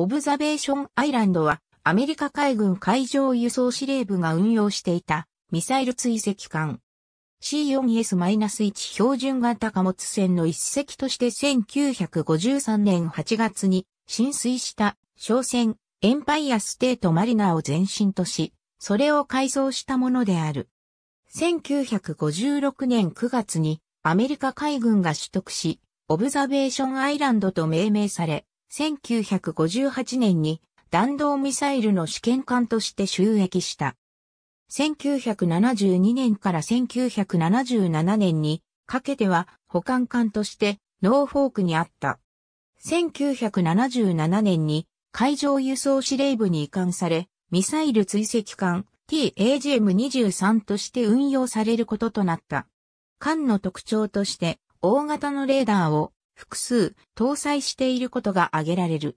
オブザベーションアイランドは、アメリカ海軍海上輸送司令部が運用していたミサイル追跡艦 C4S-1 標準型貨物船の一隻として1953年8月に浸水した商船エンパイアステートマリナーを前進とし、それを改装したものである。1956年9月にアメリカ海軍が取得し、オブザベーションアイランドと命名され、1958年に弾道ミサイルの試験艦として収益した。1972年から1977年にかけては保管艦としてノーフォークにあった。1977年に海上輸送司令部に移管され、ミサイル追跡艦 TAGM-23 として運用されることとなった。艦の特徴として大型のレーダーを複数搭載していることが挙げられる。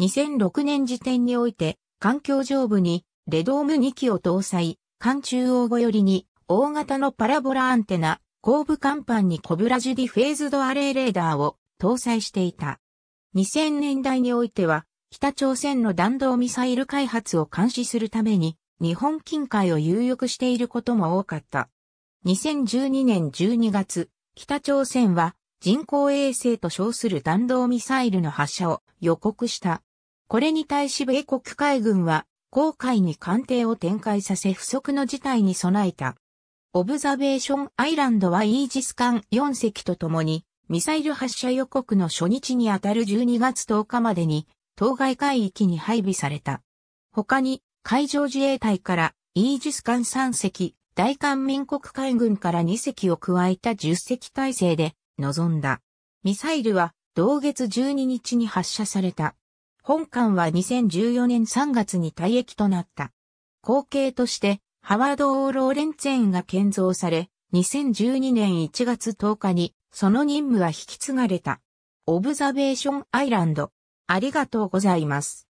2006年時点において、環境上部にレドーム2機を搭載、環中央後よりに大型のパラボラアンテナ、後部甲板にコブラジュディフェーズドアレイレーダーを搭載していた。2000年代においては、北朝鮮の弾道ミサイル開発を監視するために、日本近海を有力していることも多かった。2012年12月、北朝鮮は人工衛星と称する弾道ミサイルの発射を予告した。これに対し米国海軍は、航海に艦艇を展開させ不測の事態に備えた。オブザベーションアイランドはイージス艦4隻とともに、ミサイル発射予告の初日にあたる12月10日までに、当該海域に配備された。他に、海上自衛隊からイージス艦3隻、大韓民国海軍から2隻を加えた10隻体制で、臨んだ。ミサイルは同月12日に発射された。本艦は2014年3月に退役となった。後継として、ハワード・オー・ローレンツェーンが建造され、2012年1月10日に、その任務は引き継がれた。オブザベーションアイランド。ありがとうございます。